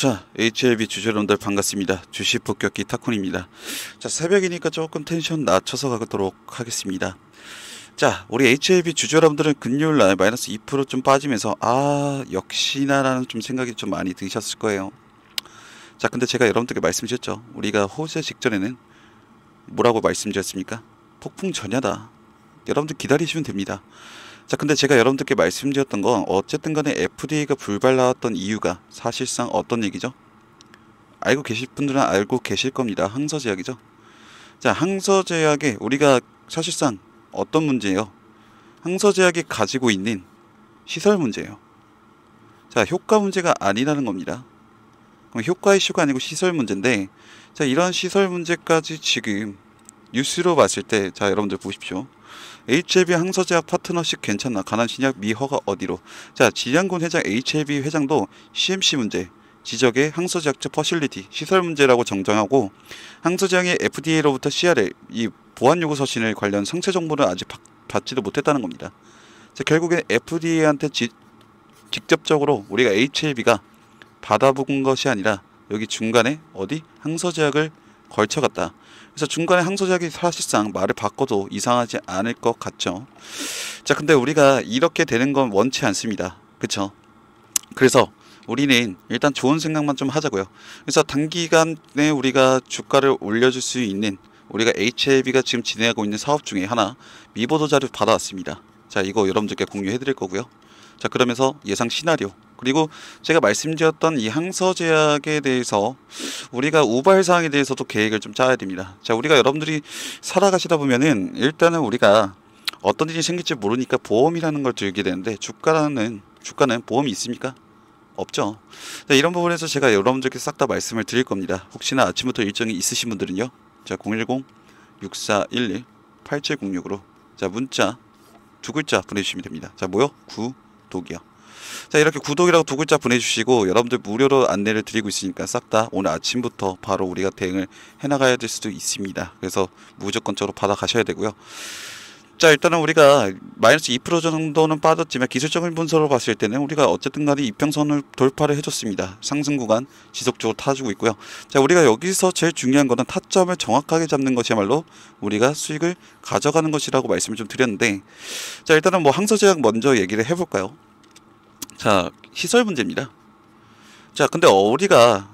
자, HLB 주주 여러분들 반갑습니다. 주식 폭격기 타콘입니다. 자, 새벽이니까 조금 텐션 낮춰서 가도록 하겠습니다. 자, 우리 HLB 주주 여러분들은 금요일 날 마이너스 2%좀 빠지면서 아, 역시나라는 좀 생각이 좀 많이 드셨을 거예요. 자, 근데 제가 여러분들께 말씀드렸죠. 우리가 호재 직전에는 뭐라고 말씀드렸습니까? 폭풍 전야다. 여러분들 기다리시면 됩니다. 자, 근데 제가 여러분들께 말씀드렸던 건 어쨌든 간에 FDA가 불발 나왔던 이유가 사실상 어떤 얘기죠? 알고 계실 분들은 알고 계실 겁니다. 항서제약이죠. 자, 항서제약에 우리가 사실상 어떤 문제예요? 항서제약이 가지고 있는 시설 문제예요. 자, 효과 문제가 아니라는 겁니다. 그럼 효과 이슈가 아니고 시설 문제인데, 자, 이런 시설 문제까지 지금 뉴스로 봤을 때, 자, 여러분들 보십시오. HLB 항서제약 파트너십 괜찮나? 가난 신약 미허가 어디로? 자, 지양군 회장 HLB 회장도 CMC 문제, 지적의 항소제약처 퍼실리티 시설 문제라고 정정하고 항소제약의 FDA로부터 CRL 이 보안 요구 서신을 관련 상세 정보를 아직 받, 받지도 못했다는 겁니다. 자, 결국엔 FDA한테 지, 직접적으로 우리가 HLB가 받아본 것이 아니라 여기 중간에 어디 항소제약을 걸쳐갔다. 그래서 중간에 항소작이 사실상 말을 바꿔도 이상하지 않을 것 같죠. 자, 근데 우리가 이렇게 되는 건 원치 않습니다. 그쵸? 그래서 우리는 일단 좋은 생각만 좀 하자고요. 그래서 단기간에 우리가 주가를 올려줄 수 있는 우리가 HLB가 지금 진행하고 있는 사업 중에 하나 미보도 자료 받아왔습니다. 자, 이거 여러분들께 공유해드릴 거고요. 자, 그러면서 예상 시나리오 그리고 제가 말씀드렸던 이 항서 제약에 대해서 우리가 우발 사항에 대해서도 계획을 좀 짜야 됩니다. 자, 우리가 여러분들이 살아가시다 보면은 일단은 우리가 어떤 일이 생길지 모르니까 보험이라는 걸 들게 되는데 주가라는 주가는 보험이 있습니까? 없죠. 자, 이런 부분에서 제가 여러분들께 싹 다 말씀을 드릴 겁니다. 혹시나 아침부터 일정이 있으신 분들은요. 자, 010 6411 8706으로 자, 문자 두 글자 보내 주시면 됩니다. 자, 뭐요? 구독이요. 자 이렇게 구독이라고 두 글자 보내주시고 여러분들 무료로 안내를 드리고 있으니까 싹 다 오늘 아침부터 바로 우리가 대응을 해나가야 될 수도 있습니다. 그래서 무조건적으로 받아가셔야 되고요. 자 일단은 우리가 마이너스 2% 정도는 빠졌지만 기술적인 분석으로 봤을 때는 우리가 어쨌든 간에 이평선을 돌파를 해줬습니다. 상승 구간 지속적으로 타주고 있고요. 자 우리가 여기서 제일 중요한 거는 타점을 정확하게 잡는 것이야말로 우리가 수익을 가져가는 것이라고 말씀을 좀 드렸는데 자 일단은 뭐항소제약 먼저 얘기를 해볼까요? 자, 시설 문제입니다. 자, 근데 어디가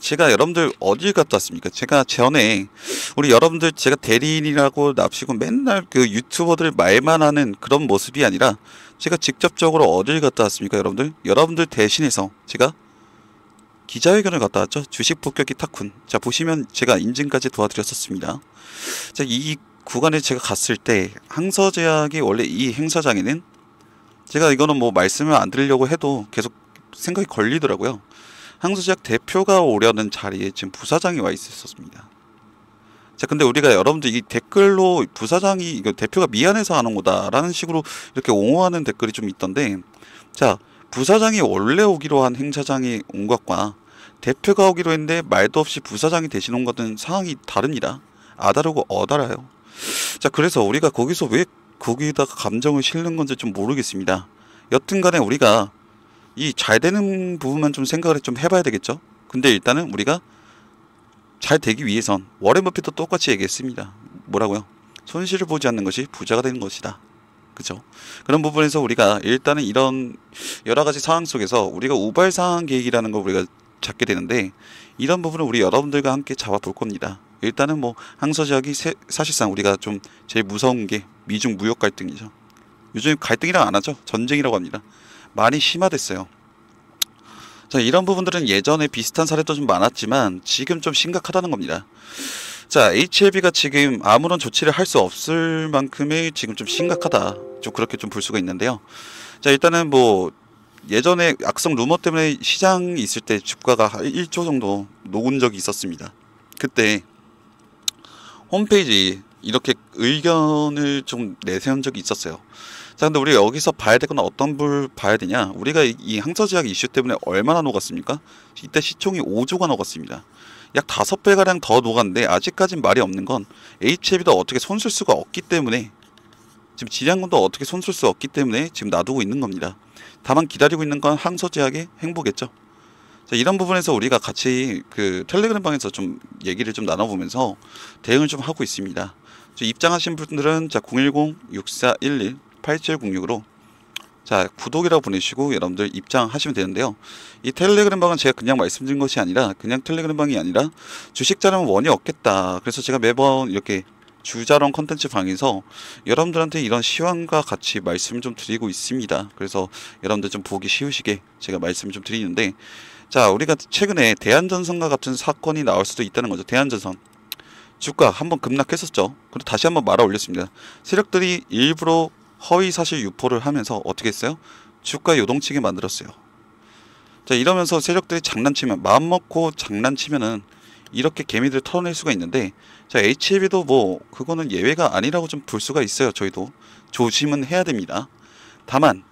제가 여러분들 어디 갔다 왔습니까? 제가 전에 우리 여러분들 제가 대리인이라고 납시고 맨날 그 유튜버들 말만 하는 그런 모습이 아니라 제가 직접적으로 어딜 갔다 왔습니까, 여러분들? 여러분들 대신해서 제가 기자회견을 갔다 왔죠. 주식 폭격기 타쿤. 자, 보시면 제가 인증까지 도와드렸었습니다. 자, 이 구간에 제가 갔을 때 항서제약이 원래 이 행사장에는 제가 이거는 뭐 말씀을 안 드리려고 해도 계속 생각이 걸리더라고요. 항소시작 대표가 오려는 자리에 지금 부사장이 와 있었습니다. 자, 근데 우리가 여러분들 이 댓글로 부사장이 이거 대표가 미안해서 하는 거다라는 식으로 이렇게 옹호하는 댓글이 좀 있던데, 자, 부사장이 원래 오기로 한 행사장이 온 것과 대표가 오기로 했는데 말도 없이 부사장이 대신 온 것은 상황이 다릅니다. 아다르고 어다라요. 자, 그래서 우리가 거기서 왜 거기다가 감정을 실는 건지 좀 모르겠습니다. 여튼간에 우리가 이 잘 되는 부분만 좀 생각을 좀 해봐야 되겠죠. 근데 일단은 우리가 잘 되기 위해선 워렌 버핏도 똑같이 얘기했습니다. 뭐라고요? 손실을 보지 않는 것이 부자가 되는 것이다. 그죠? 그런 부분에서 우리가 일단은 이런 여러 가지 상황 속에서 우리가 우발 상 계획이라는 걸 우리가 잡게 되는데 이런 부분을 우리 여러분들과 함께 잡아볼 겁니다. 일단은 뭐 항서 지역이 세, 사실상 우리가 좀 제일 무서운 게 미중 무역 갈등이죠. 요즘 갈등이라 안 하죠. 전쟁이라고 합니다. 많이 심화됐어요. 자, 이런 부분들은 예전에 비슷한 사례도 좀 많았지만 지금 좀 심각하다는 겁니다. 자, HLB가 지금 아무런 조치를 할 수 없을 만큼의 지금 좀 심각하다. 좀 그렇게 좀 볼 수가 있는데요. 자, 일단은 뭐 예전에 악성 루머 때문에 시장이 있을 때 주가가 1조 정도 녹은 적이 있었습니다. 그때 홈페이지 이렇게 의견을 좀 내세운 적이 있었어요. 자, 근데 우리 여기서 봐야 되거나 어떤 불 봐야 되냐? 우리가 이, 항서지학 이슈 때문에 얼마나 녹았습니까? 이때 시총이 5조가 녹았습니다. 약 5배가량 더 녹았는데 아직까진 말이 없는 건 HB도 어떻게 손쓸 수가 없기 때문에 지금 진양군도 어떻게 손쓸 수 없기 때문에 지금 놔두고 있는 겁니다. 다만 기다리고 있는 건 항서지학의 행보겠죠. 자, 이런 부분에서 우리가 같이 그 텔레그램 방에서 좀 얘기를 좀 나눠보면서 대응을 좀 하고 있습니다. 입장하신 분들은 자 010-6411-8706으로 자 구독이라고 보내시고 여러분들 입장하시면 되는데요. 이 텔레그램 방은 제가 그냥 말씀드린 것이 아니라 그냥 텔레그램 방이 아니라 주식 자라면 원이 없겠다. 그래서 제가 매번 이렇게 주자론 컨텐츠 방에서 여러분들한테 이런 시황과 같이 말씀 을좀 드리고 있습니다. 그래서 여러분들 좀 보기 쉬우시게 제가 말씀 을좀 드리는데 자, 우리가 최근에 대한전선과 같은 사건이 나올 수도 있다는 거죠. 대한전선. 주가 한번 급락했었죠. 그리고 다시 한번 말아 올렸습니다. 세력들이 일부러 허위 사실 유포를 하면서 어떻게 했어요? 주가 요동치게 만들었어요. 자, 이러면서 세력들이 장난치면 마음 먹고 장난치면은 이렇게 개미들 을 털어낼 수가 있는데 자, HLB도 뭐 그거는 예외가 아니라고 좀 볼 수가 있어요. 저희도 조심은 해야 됩니다. 다만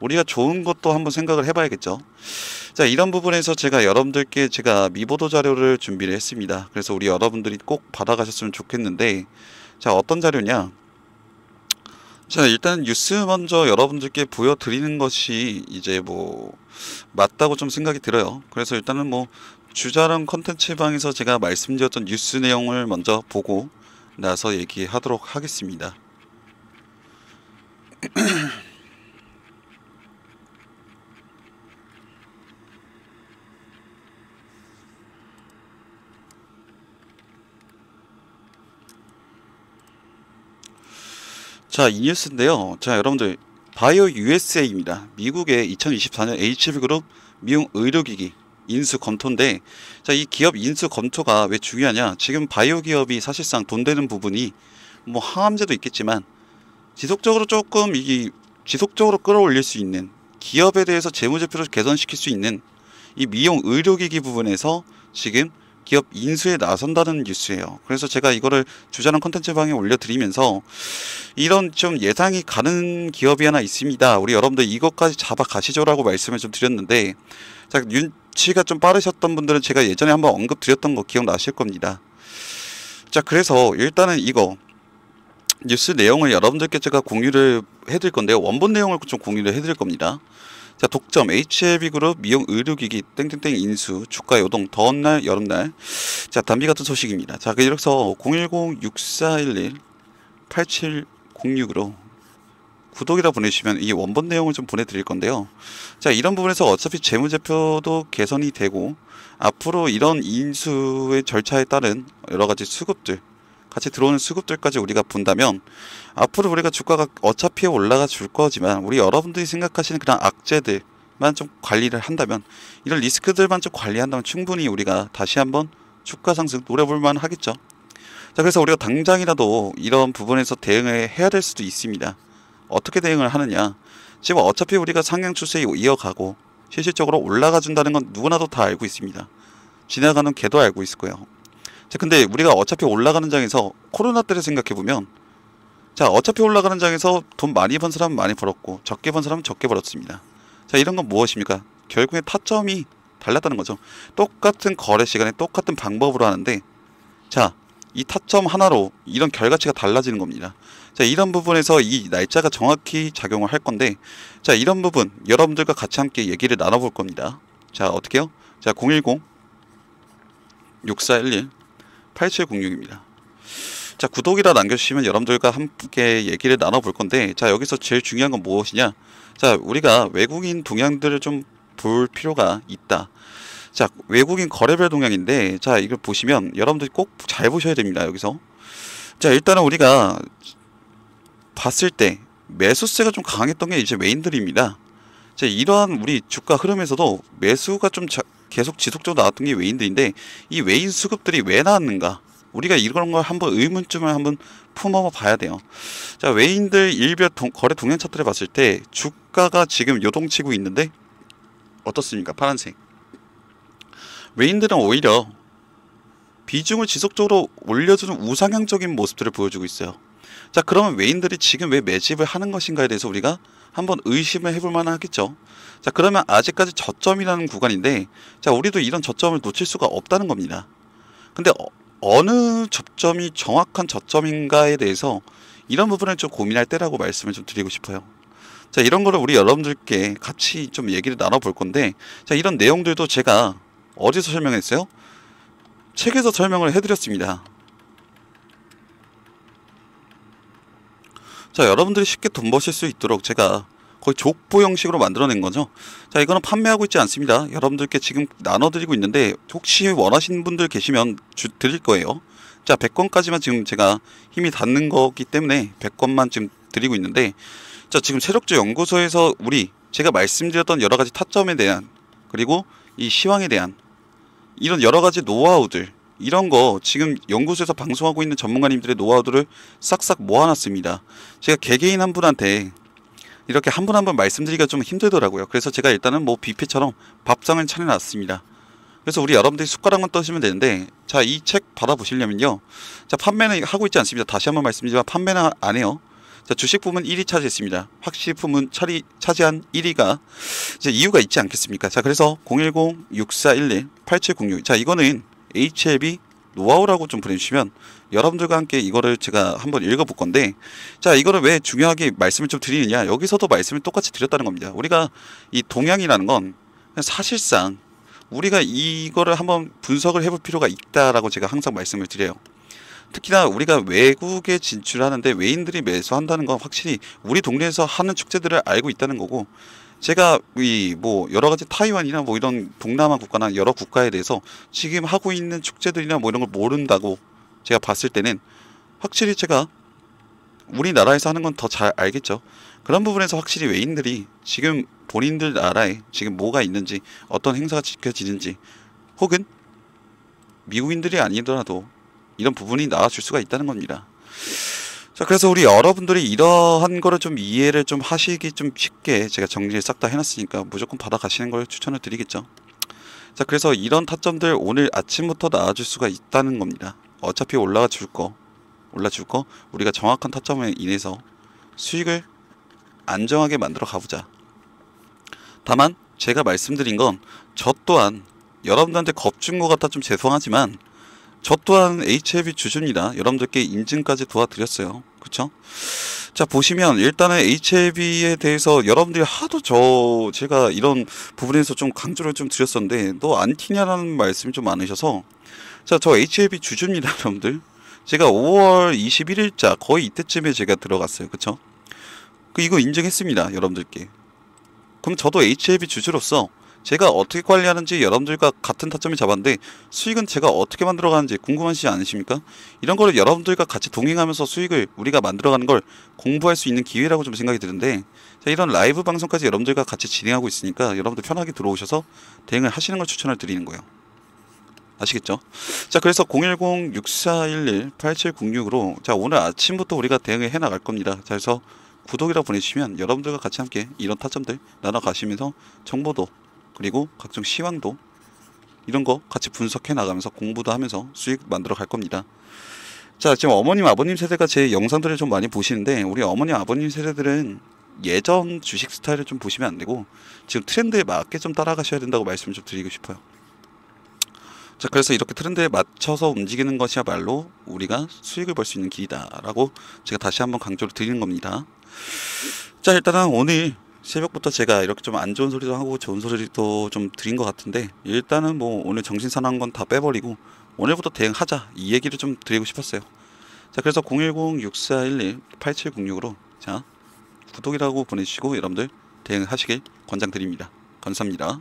우리가 좋은 것도 한번 생각을 해봐야겠죠. 자, 이런 부분에서 제가 여러분들께 제가 미보도 자료를 준비를 했습니다. 그래서 우리 여러분들이 꼭 받아가셨으면 좋겠는데, 자, 어떤 자료냐? 자, 일단 뉴스 먼저 여러분들께 보여드리는 것이 이제 뭐, 맞다고 좀 생각이 들어요. 그래서 일단은 뭐, 주자랑 컨텐츠 방에서 제가 말씀드렸던 뉴스 내용을 먼저 보고 나서 얘기하도록 하겠습니다. 자, 이 뉴스인데요. 자, 여러분들 바이오 USA입니다. 미국의 2024년 HB그룹 미용 의료기기 인수 검토인데 자, 이 기업 인수 검토가 왜 중요하냐? 지금 바이오 기업이 사실상 돈 되는 부분이 뭐 항암제도 있겠지만 지속적으로 조금 이게 지속적으로 끌어올릴 수 있는 기업에 대해서 재무제표를 개선시킬 수 있는 이 미용 의료기기 부분에서 지금 기업 인수에 나선다는 뉴스예요. 그래서 제가 이거를 주자는 컨텐츠 방에 올려드리면서 이런 좀 예상이 가는 기업이 하나 있습니다. 우리 여러분들 이것까지 잡아 가시죠라고 말씀을 좀 드렸는데 자 눈치가 좀 빠르셨던 분들은 제가 예전에 한번 언급드렸던 거 기억나실 겁니다. 자 그래서 일단은 이거 뉴스 내용을 여러분들께 제가 공유를 해드릴 건데요. 원본 내용을 좀 공유를 해드릴 겁니다. 자 독점 HLB그룹 미용 의료기기 땡땡땡 인수 주가 요동 더운 날 여름날 자 단비 같은 소식입니다. 자 그래서 010-6411-8706으로 구독이라 보내주시면 이 원본 내용을 좀 보내드릴 건데요. 자 이런 부분에서 어차피 재무제표도 개선이 되고 앞으로 이런 인수의 절차에 따른 여러 가지 수급들 같이 들어오는 수급들까지 우리가 본다면 앞으로 우리가 주가가 어차피 올라가 줄 거지만 우리 여러분들이 생각하시는 그런 악재들 만좀 관리를 한다면 이런 리스크들만 좀 관리한다면 충분히 우리가 다시 한번 주가 상승 노려볼만 하겠죠. 자 그래서 우리가 당장이라도 이런 부분에서 대응을 해야 될 수도 있습니다. 어떻게 대응을 하느냐? 지금 어차피 우리가 상향 추세에 이어가고 실질적으로 올라가 준다는 건 누구나도 다 알고 있습니다. 지나가는 개도 알고 있을 거예요. 자, 근데 우리가 어차피 올라가는 장에서 코로나 때를 생각해 보면 자, 어차피 올라가는 장에서 돈 많이 번 사람은 많이 벌었고 적게 번 사람은 적게 벌었습니다. 자, 이런 건 무엇입니까? 결국에 타점이 달랐다는 거죠. 똑같은 거래 시간에 똑같은 방법으로 하는데 자, 이 타점 하나로 이런 결과치가 달라지는 겁니다. 자, 이런 부분에서 이 날짜가 정확히 작용을 할 건데 자, 이런 부분 여러분들과 같이 함께 얘기를 나눠 볼 겁니다. 자, 어떻게요? 자, 010 6411 8706입니다. 자, 구독이라 남겨주시면 여러분들과 함께 얘기를 나눠볼 건데, 자, 여기서 제일 중요한 건 무엇이냐? 자, 우리가 외국인 동향들을 좀 볼 필요가 있다. 자, 외국인 거래별 동향인데, 자, 이걸 보시면 여러분들이 꼭 잘 보셔야 됩니다, 여기서. 자, 일단은 우리가 봤을 때 매수세가 좀 강했던 게 이제 메인들입니다. 자, 이러한 우리 주가 흐름에서도 매수가 좀 자, 계속 지속적으로 나왔던 게 외인들인데 이 외인 수급들이 왜 나왔는가? 우리가 이런 걸 한번 의문점을 한번 품어 봐야 돼요. 자, 외인들 일별 동, 거래 동향 차트를 봤을 때 주가가 지금 요동치고 있는데 어떻습니까? 파란색. 외인들은 오히려 비중을 지속적으로 올려주는 우상향적인 모습들을 보여주고 있어요. 자, 그러면 외인들이 지금 왜 매집을 하는 것인가에 대해서 우리가 한번 의심을 해볼 만 하겠죠. 자, 그러면 아직까지 저점이라는 구간인데, 자, 우리도 이런 저점을 놓칠 수가 없다는 겁니다. 근데 어, 느 저점이 정확한 저점인가에 대해서 이런 부분을 좀 고민할 때라고 말씀을 좀 드리고 싶어요. 자, 이런 거를 우리 여러분들께 같이 좀 얘기를 나눠볼 건데, 자, 이런 내용들도 제가 어디서 설명했어요? 책에서 설명을 해드렸습니다. 자 여러분들이 쉽게 돈 버실 수 있도록 제가 거의 족보 형식으로 만들어낸 거죠. 자, 이거는 판매하고 있지 않습니다. 여러분들께 지금 나눠드리고 있는데 혹시 원하시는 분들 계시면 주, 드릴 거예요. 자, 100권까지만 지금 제가 힘이 닿는 거기 때문에 100권만 지금 드리고 있는데 자, 지금 체력주 연구소에서 우리 제가 말씀드렸던 여러 가지 타점에 대한 그리고 이 시황에 대한 이런 여러 가지 노하우들 이런 거 지금 연구소에서 방송하고 있는 전문가님들의 노하우들을 싹싹 모아놨습니다. 제가 개개인 한 분한테 이렇게 한 분 한 분 말씀드리기가 좀 힘들더라고요. 그래서 제가 일단은 뭐 뷔페처럼 밥상을 차려놨습니다. 그래서 우리 여러분들이 숟가락만 떠시면 되는데 자 이 책 받아보시려면요. 자 판매는 하고 있지 않습니다. 다시 한번 말씀드리지만 판매는 안 해요. 자 주식 부문 1위 차지했습니다. 확실히 부문 차리, 차지한 1위가 이제 이유가 있지 않겠습니까? 자 그래서 010-6411-8706 자 이거는 HLB 노하우라고 좀 보내주시면 여러분들과 함께 이거를 제가 한번 읽어볼 건데 자 이거를 왜 중요하게 말씀을 좀 드리느냐 여기서도 말씀을 똑같이 드렸다는 겁니다 우리가 이 동향이라는 건 사실상 우리가 이거를 한번 분석을 해볼 필요가 있다라고 제가 항상 말씀을 드려요 특히나 우리가 외국에 진출하는데 외인들이 매수한다는 건 확실히 우리 동네에서 하는 축제들을 알고 있다는 거고 제가 이 뭐 여러 가지 타이완이나 뭐 이런 동남아 국가나 여러 국가에 대해서 지금 하고 있는 축제들이나 뭐 이런 걸 모른다고 제가 봤을 때는 확실히 제가 우리나라에서 하는 건 더 잘 알겠죠. 그런 부분에서 확실히 외인들이 지금 본인들 나라에 지금 뭐가 있는지 어떤 행사가 지켜지는지 혹은 미국인들이 아니더라도 이런 부분이 나와줄 수가 있다는 겁니다. 자, 그래서 우리 여러분들이 이러한 거를 좀 이해를 좀 하시기 좀 쉽게 제가 정리를 싹 다 해놨으니까 무조건 받아가시는 걸 추천을 드리겠죠. 자, 그래서 이런 타점들 오늘 아침부터 나와줄 수가 있다는 겁니다. 어차피 올라가 줄 거, 올라줄 거, 우리가 정확한 타점에 인해서 수익을 안정하게 만들어 가보자. 다만, 제가 말씀드린 건 저 또한 여러분들한테 겁준 것 같아 좀 죄송하지만 저 또한 HLB 주주입니다. 여러분들께 인증까지 도와드렸어요. 그쵸? 자, 보시면 일단은 HLB에 대해서 여러분들이 하도 저, 제가 이런 부분에서 좀 강조를 좀 드렸었는데, 너안 튀냐라는 말씀이 좀 많으셔서, 자, 저 HLB 주주입니다, 여러분들. 제가 5월 21일자, 거의 이때쯤에 제가 들어갔어요. 그쵸? 그, 이거 인정했습니다, 여러분들께. 그럼 저도 HLB 주주로서 제가 어떻게 관리하는지 여러분들과 같은 타점이 잡았는데 수익은 제가 어떻게 만들어가는지 궁금하시지 않으십니까? 이런 거를 여러분들과 같이 동행하면서 수익을 우리가 만들어가는 걸 공부할 수 있는 기회라고 좀 생각이 드는데 이런 라이브 방송까지 여러분들과 같이 진행하고 있으니까 여러분들 편하게 들어오셔서 대응을 하시는 걸 추천을 드리는 거예요. 아시겠죠? 자, 그래서 010-6411-8706으로 자, 오늘 아침부터 우리가 대응을 해 나갈 겁니다. 자, 그래서 구독이라 보내주시면 여러분들과 같이 함께 이런 타점들 나눠가시면서 정보도 그리고 각종 시황도 이런 거 같이 분석해 나가면서 공부도 하면서 수익 만들어 갈 겁니다. 자, 지금 어머님, 아버님 세대가 제 영상들을 좀 많이 보시는데 우리 어머님, 아버님 세대들은 예전 주식 스타일을 좀 보시면 안 되고 지금 트렌드에 맞게 좀 따라가셔야 된다고 말씀 을좀 드리고 싶어요. 자, 그래서 이렇게 트렌드에 맞춰서 움직이는 것이야말로 우리가 수익을 벌 수 있는 길이다라고 제가 다시 한번 강조를 드리는 겁니다. 자, 일단은 오늘 새벽부터 제가 이렇게 좀 안 좋은 소리도 하고 좋은 소리도 좀 드린 것 같은데 일단은 뭐 오늘 정신 사나운 건 다 빼버리고 오늘부터 대응하자 이 얘기를 좀 드리고 싶었어요. 자 그래서 010-6411-8706으로 자 구독이라고 보내주시고 여러분들 대응하시길 권장드립니다. 감사합니다.